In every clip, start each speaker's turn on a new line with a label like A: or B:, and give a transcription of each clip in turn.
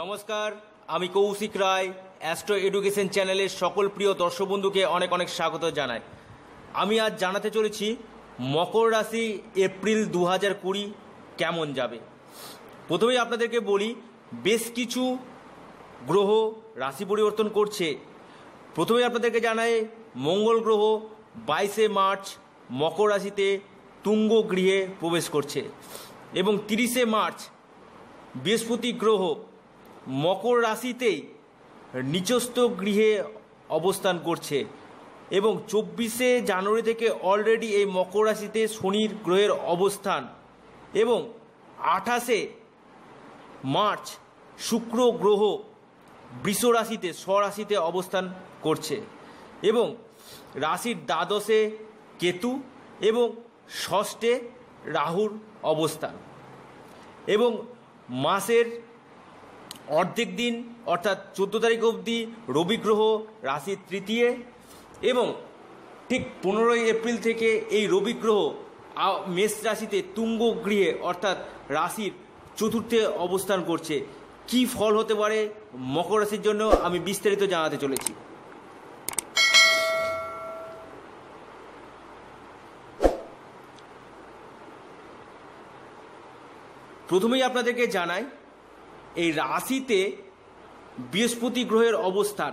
A: নমস্কার আমি কৌশিক রায় astro education চ্যানেলের সকল প্রিয় দর্শক বন্ধুকে অনেক অনেক স্বাগত জানাই আমি আজ জানাতে চলেছি মকর রাশি এপ্রিল দু হাজার কুড়ি কেমন যাবে প্রথমেই আপনাদেরকে বলি বেশ কিছু গ্রহ রাশি পরিবর্তন করছে প্রথমে আপনাদেরকে জানাই মঙ্গল গ্রহ বাইশে মার্চ মকর রাশিতে তুঙ্গ গৃহে প্রবেশ করছে এবং তিরিশে মার্চ বৃহস্পতি গ্রহ মকর রাশিতেই নিচস্থ গৃহে অবস্থান করছে এবং চব্বিশে জানুয়ারি থেকে অলরেডি এই মকর রাশিতে শনির গ্রহের অবস্থান এবং আঠাশে মার্চ শুক্র গ্রহ বৃষ রাশিতে স্বরাশিতে অবস্থান করছে এবং রাশির দ্বাদশে কেতু এবং ষষ্ঠে রাহুর অবস্থান এবং মাসের অর্ধেক দিন অর্থাৎ চোদ্দো তারিখ অবধি রবি গ্রহ রাশির তৃতীয় এবং ঠিক পনেরোই এপ্রিল থেকে এই রবি গ্রহ মেষ রাশিতে তুঙ্গ গৃহে অর্থাৎ রাশির চতুর্থে অবস্থান করছে কি ফল হতে পারে মকর রাশির জন্য আমি বিস্তারিত জানাতে চলেছি প্রথমেই আপনাদেরকে জানাই এই রাশিতে বৃহস্পতি গ্রহের অবস্থান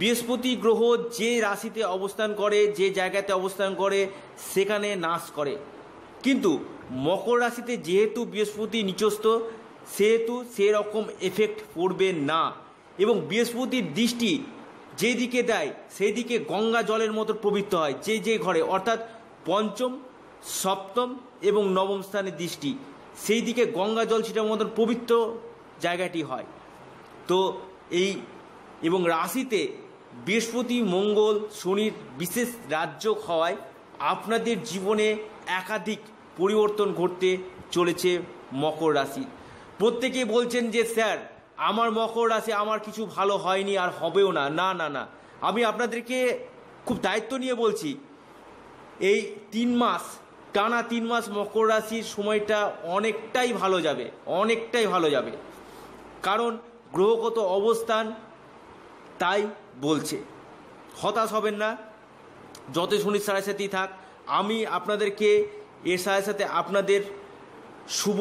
A: বৃহস্পতি গ্রহ যে রাশিতে অবস্থান করে যে জায়গাতে অবস্থান করে সেখানে নাশ করে কিন্তু মকর রাশিতে যেহেতু বৃহস্পতি নিচস্থ সেহেতু সেরকম এফেক্ট পড়বে না এবং বৃহস্পতির দৃষ্টি যেদিকে দেয় সেই দিকে গঙ্গা জলের মতো প্রবৃত্ত হয় যে যে ঘরে অর্থাৎ পঞ্চম সপ্তম এবং নবম স্থানে দৃষ্টি সেই দিকে গঙ্গা জল সেটার মতন পবিত্র জায়গাটি হয় তো এই এবং রাশিতে বৃহস্পতি মঙ্গল শনির বিশেষ রাজ্য হওয়ায় আপনাদের জীবনে একাধিক পরিবর্তন ঘটতে চলেছে মকর রাশি প্রত্যেকে বলছেন যে স্যার আমার মকর রাশি আমার কিছু ভালো হয়নি আর হবেও না না না না আমি আপনাদেরকে খুব দায়িত্ব নিয়ে বলছি এই তিন মাস টানা তিন মাস মকর রাশির সময়টা অনেকটাই ভালো যাবে অনেকটাই ভালো যাবে কারণ গ্রহগত অবস্থান তাই বলছে হতাশ হবেন না যত শুনি সাড়ে সাথেই থাক আমি আপনাদেরকে এর সাথে সাথে আপনাদের শুভ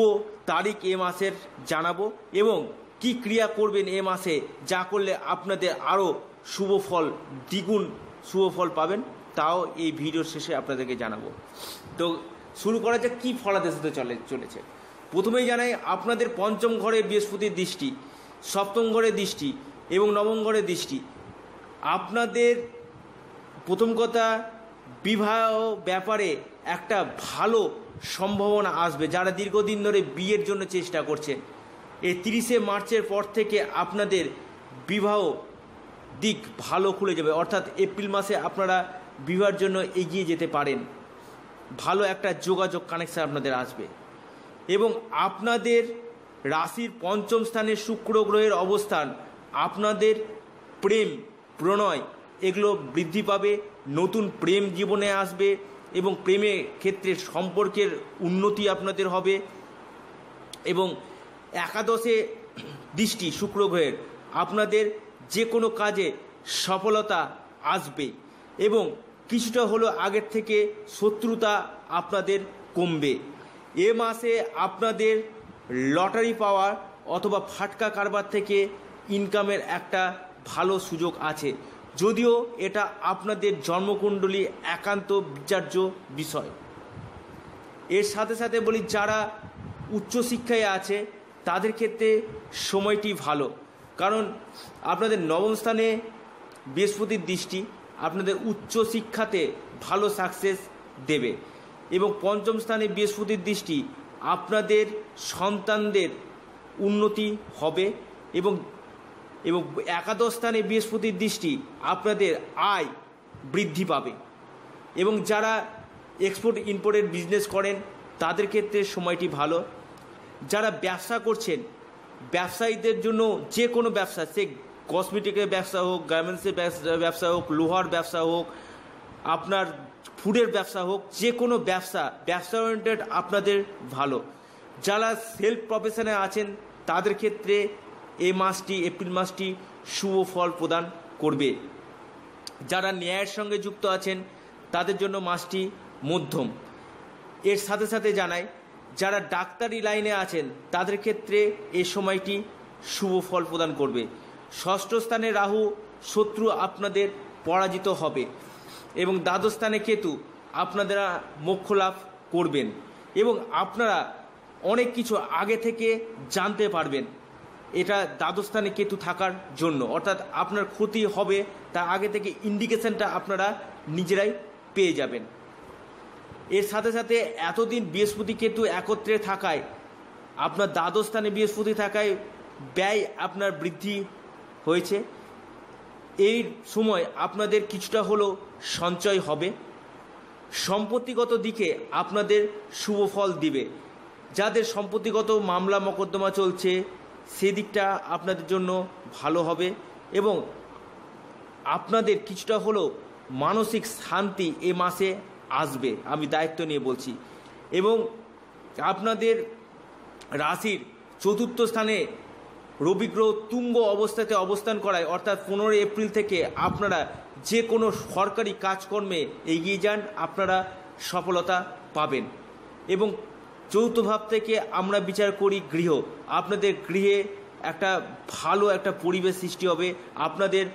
A: তারিখ এ মাসের জানাবো এবং কি ক্রিয়া করবেন এ মাসে যা করলে আপনাদের আরও শুভ ফল দ্বিগুণ শুভ ফল পাবেন তাও এই ভিডিওর শেষে আপনাদেরকে জানাবো তো শুরু করা যাক কী ফলাদেশ সাথে চলে চলেছে প্রথমেই জানাই আপনাদের পঞ্চম ঘরে বৃহস্পতির দৃষ্টি সপ্তম ঘরে দৃষ্টি এবং নবম ঘরে দৃষ্টি আপনাদের প্রথম কথা বিবাহ ব্যাপারে একটা ভালো সম্ভাবনা আসবে যারা দীর্ঘদিন ধরে বিয়ের জন্য চেষ্টা করছেন এই তিরিশে মার্চের পর থেকে আপনাদের বিবাহ দিক ভালো খুলে যাবে অর্থাৎ এপ্রিল মাসে আপনারা বিবাহের জন্য এগিয়ে যেতে পারেন ভালো একটা যোগাযোগ কানেকশান আপনাদের আসবে এবং আপনাদের রাশির পঞ্চম স্থানে শুক্র গ্রহের অবস্থান আপনাদের প্রেম প্রণয় এগুলো বৃদ্ধি পাবে নতুন প্রেম জীবনে আসবে এবং প্রেমে ক্ষেত্রে সম্পর্কের উন্নতি আপনাদের হবে এবং একাদশে দৃষ্টি শুক্র গ্রহের আপনাদের যে কোনো কাজে সফলতা আসবে এবং কিছুটা হলো আগের থেকে শত্রুতা আপনাদের কমবে এ মাসে আপনাদের লটারি পাওয়ার অথবা ফাটকা কারবার থেকে ইনকামের একটা ভালো সুযোগ আছে যদিও এটা আপনাদের জন্মকুণ্ডলী একান্ত বিচার্য বিষয় এর সাথে সাথে বলি যারা উচ্চশিক্ষায় আছে তাদের ক্ষেত্রে সময়টি ভালো কারণ আপনাদের নবম স্থানে বৃহস্পতির দৃষ্টি আপনাদের উচ্চশিক্ষাতে ভালো সাকসেস দেবে এবং পঞ্চম স্থানে বৃহস্পতির দৃষ্টি আপনাদের সন্তানদের উন্নতি হবে এবং এবং একাদশ স্থানে বৃহস্পতির দৃষ্টি আপনাদের আয় বৃদ্ধি পাবে এবং যারা এক্সপোর্ট ইম্পোর্টের বিজনেস করেন তাদের ক্ষেত্রে সময়টি ভালো যারা ব্যবসা করছেন ব্যবসায়ীদের জন্য যে কোনো ব্যবসা সে কসমেটিকের ব্যবসা হোক গার্মেন্টসের ব্যবসা হোক লোহার ব্যবসা হোক আপনার ফুডের ব্যবসা হোক যে কোনো ব্যবসা ব্যবসা ওরিয়েন্টেড আপনাদের ভালো যারা সেলফ প্রফেশনে আছেন তাদের ক্ষেত্রে এ মাসটি এপ্রিল মাসটি শুভ ফল প্রদান করবে যারা ন্যায়ের সঙ্গে যুক্ত আছেন তাদের জন্য মাসটি মধ্যম এর সাথে সাথে জানাই যারা ডাক্তারি লাইনে আছেন তাদের ক্ষেত্রে এ সময়টি শুভ ফল প্রদান করবে ষষ্ঠ স্থানে রাহু শত্রু আপনাদের পরাজিত হবে এবং দ্বাদশস্থানে কেতু আপনারা মোক্ষ লাভ করবেন এবং আপনারা অনেক কিছু আগে থেকে জানতে পারবেন এটা দ্বাদশস্থানে কেতু থাকার জন্য অর্থাৎ আপনার ক্ষতি হবে তা আগে থেকে ইন্ডিকেশনটা আপনারা নিজেরাই পেয়ে যাবেন এর সাথে সাথে এতদিন বৃহস্পতি কেতু একত্রে থাকায় আপনার দ্বাদশস্থানে বৃহস্পতি থাকায় ব্যয় আপনার বৃদ্ধি হয়েছে এই সময় আপনাদের কিছুটা হলেও সঞ্চয় হবে সম্পত্তিগত দিকে আপনাদের শুভ ফল দিবে যাদের সম্পত্তিগত মামলা মকদ্দমা চলছে সেদিকটা আপনাদের জন্য ভালো হবে এবং আপনাদের কিছুটা হলেও মানসিক শান্তি এ মাসে আসবে আমি দায়িত্ব নিয়ে বলছি এবং আপনাদের রাশির চতুর্থ স্থানে রবিগ্রহ তুঙ্গ অবস্থাতে অবস্থান করায় অর্থাৎ পনেরোই এপ্রিল থেকে আপনারা যে কোনো সরকারি কাজকর্মে এগিয়ে যান আপনারা সফলতা পাবেন এবং চৌথভাব ভাব থেকে আমরা বিচার করি গৃহ আপনাদের গৃহে একটা ভালো একটা পরিবেশ সৃষ্টি হবে আপনাদের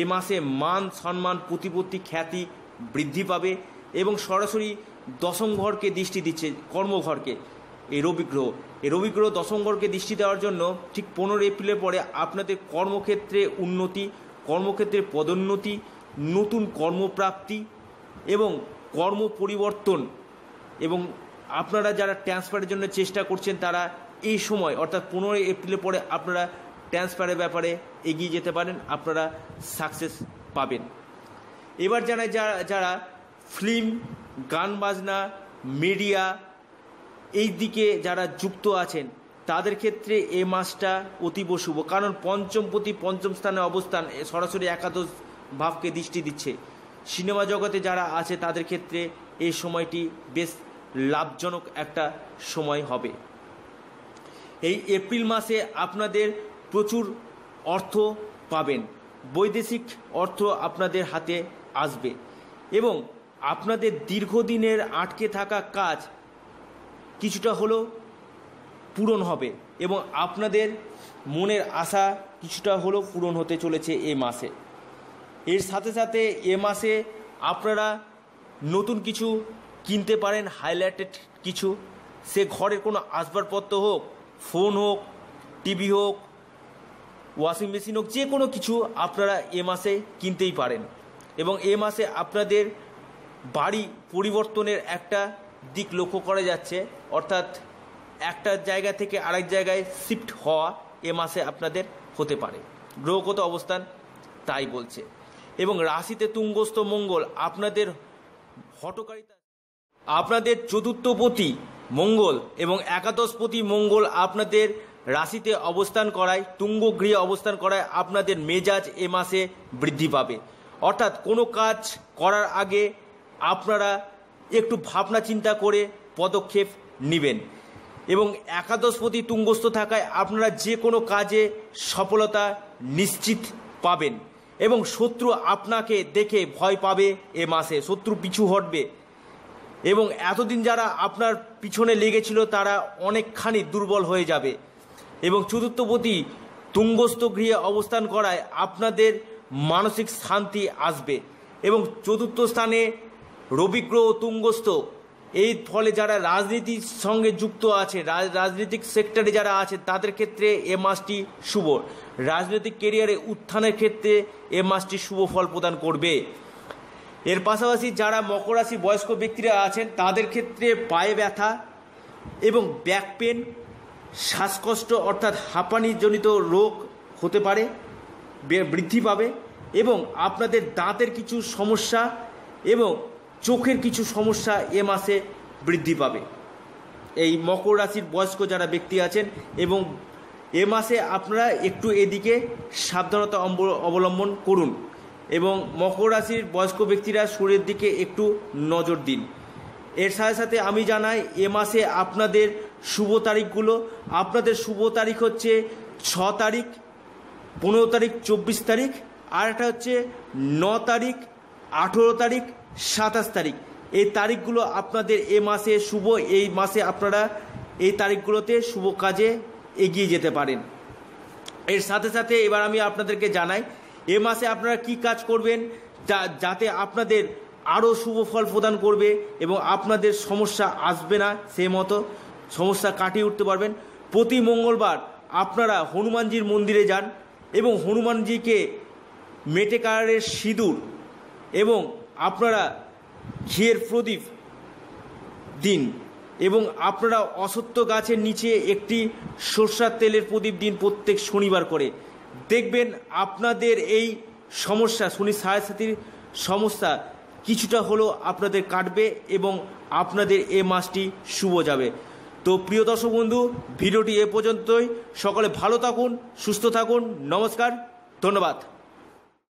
A: এ মাসে মান সম্মান প্রতিপত্তি খ্যাতি বৃদ্ধি পাবে এবং সরাসরি দশম ঘরকে দৃষ্টি দিচ্ছে কর্মঘরকে এই রবিগ্রহ এই রবিগ্রহ দশম দৃষ্টি দেওয়ার জন্য ঠিক পনেরো এপ্রিলের পরে আপনাদের কর্মক্ষেত্রে উন্নতি কর্মক্ষেত্রে পদোন্নতি নতুন কর্মপ্রাপ্তি এবং কর্ম পরিবর্তন এবং আপনারা যারা ট্রান্সফারের জন্য চেষ্টা করছেন তারা এই সময় অর্থাৎ পনেরোই এপ্রিলের পরে আপনারা ট্রান্সফারের ব্যাপারে এগিয়ে যেতে পারেন আপনারা সাকসেস পাবেন এবার জানায় যারা যারা ফিল্ম গান বাজনা মিডিয়া এই দিকে যারা যুক্ত আছেন তাদের ক্ষেত্রে এ মাসটা অতীব শুভ কারণ পঞ্চম প্রতি পঞ্চম স্থানে অবস্থান সরাসরি একাদশ ভাবকে দৃষ্টি দিচ্ছে সিনেমা জগতে যারা আছে তাদের ক্ষেত্রে এই সময়টি বেশ লাভজনক একটা সময় হবে এই এপ্রিল মাসে আপনাদের প্রচুর অর্থ পাবেন বৈদেশিক অর্থ আপনাদের হাতে আসবে এবং আপনাদের দীর্ঘদিনের আটকে থাকা কাজ কিছুটা হলেও পূরণ হবে এবং আপনাদের মনের আশা কিছুটা হলেও পূরণ হতে চলেছে এ মাসে এর সাথে সাথে এ মাসে আপনারা নতুন কিছু কিনতে পারেন হাইলাইটেড কিছু সে ঘরের কোনো আসবাবপত্র হোক ফোন হোক টিভি হোক ওয়াশিং মেশিন হোক যে কোনো কিছু আপনারা এ মাসে কিনতেই পারেন এবং এ মাসে আপনাদের বাড়ি পরিবর্তনের একটা দিক লক্ষ্য করা যাচ্ছে অর্থাৎ একটা জায়গা থেকে আরেক জায়গায় শিফট হওয়া এ মাসে আপনাদের হতে পারে গ্রহগত অবস্থান তাই বলছে এবং রাশিতে তুঙ্গস্থ মঙ্গল আপনাদের হটকারিতা আপনাদের চতুর্থপতি মঙ্গল এবং একাদশপতি মঙ্গল আপনাদের রাশিতে অবস্থান করায় তুঙ্গ গৃহে অবস্থান করায় আপনাদের মেজাজ এ মাসে বৃদ্ধি পাবে অর্থাৎ কোনো কাজ করার আগে আপনারা একটু ভাবনা চিন্তা করে পদক্ষেপ নেবেন এবং একাদশপতি তুঙ্গস্থ থাকায় আপনারা যে কোনো কাজে সফলতা নিশ্চিত পাবেন এবং শত্রু আপনাকে দেখে ভয় পাবে এ মাসে শত্রু পিছু হটবে এবং এতদিন যারা আপনার পিছনে লেগেছিল তারা অনেকখানি দুর্বল হয়ে যাবে এবং চতুর্থপতি তুঙ্গস্থ গৃহে অবস্থান করায় আপনাদের মানসিক শান্তি আসবে এবং চতুর্থ স্থানে রবিগ্রহ তুঙ্গস্থ এই ফলে যারা রাজনীতির সঙ্গে যুক্ত আছে রাজনৈতিক সেক্টরে যারা আছে তাদের ক্ষেত্রে এ মাসটি শুভ রাজনৈতিক কেরিয়ারে উত্থানের ক্ষেত্রে এ মাসটি শুভ ফল প্রদান করবে এর পাশাপাশি যারা মকর রাশি বয়স্ক ব্যক্তিরা আছেন তাদের ক্ষেত্রে পায়ে ব্যথা এবং ব্যাক পেন শ্বাসকষ্ট অর্থাৎ হাঁপানিজনিত রোগ হতে পারে বৃদ্ধি পাবে এবং আপনাদের দাঁতের কিছু সমস্যা এবং চোখের কিছু সমস্যা এ মাসে বৃদ্ধি পাবে এই মকর রাশির বয়স্ক যারা ব্যক্তি আছেন এবং এ মাসে আপনারা একটু এদিকে সাবধানতা অবলম্বন করুন এবং মকর রাশির বয়স্ক ব্যক্তিরা শরীরের দিকে একটু নজর দিন এর সাথে সাথে আমি জানাই এ মাসে আপনাদের শুভ তারিখগুলো আপনাদের শুভ তারিখ হচ্ছে ছ তারিখ পনেরো তারিখ চব্বিশ তারিখ আর একটা হচ্ছে ন তারিখ আঠেরো তারিখ সাতাশ তারিখ এই তারিখগুলো আপনাদের এ মাসে শুভ এই মাসে আপনারা এই তারিখগুলোতে শুভ কাজে এগিয়ে যেতে পারেন এর সাথে সাথে এবার আমি আপনাদেরকে জানাই এ মাসে আপনারা কি কাজ করবেন যা যাতে আপনাদের আরও শুভ ফল প্রদান করবে এবং আপনাদের সমস্যা আসবে না সেই মতো সমস্যা কাটিয়ে উঠতে পারবেন প্রতি মঙ্গলবার আপনারা হনুমানজির মন্দিরে যান এবং হনুমানজিকে মেটেকারের সিঁদুর এবং আপনারা ঘিয়ের প্রদীপ দিন এবং আপনারা অসত্য গাছের নিচে একটি সর্ষার তেলের প্রদীপ দিন প্রত্যেক শনিবার করে দেখবেন আপনাদের এই সমস্যা শনি সাথীর সমস্যা কিছুটা হলেও আপনাদের কাটবে এবং আপনাদের এ মাসটি শুভ যাবে তো প্রিয় দর্শক বন্ধু ভিডিওটি এ পর্যন্তই সকলে ভালো থাকুন সুস্থ থাকুন নমস্কার ধন্যবাদ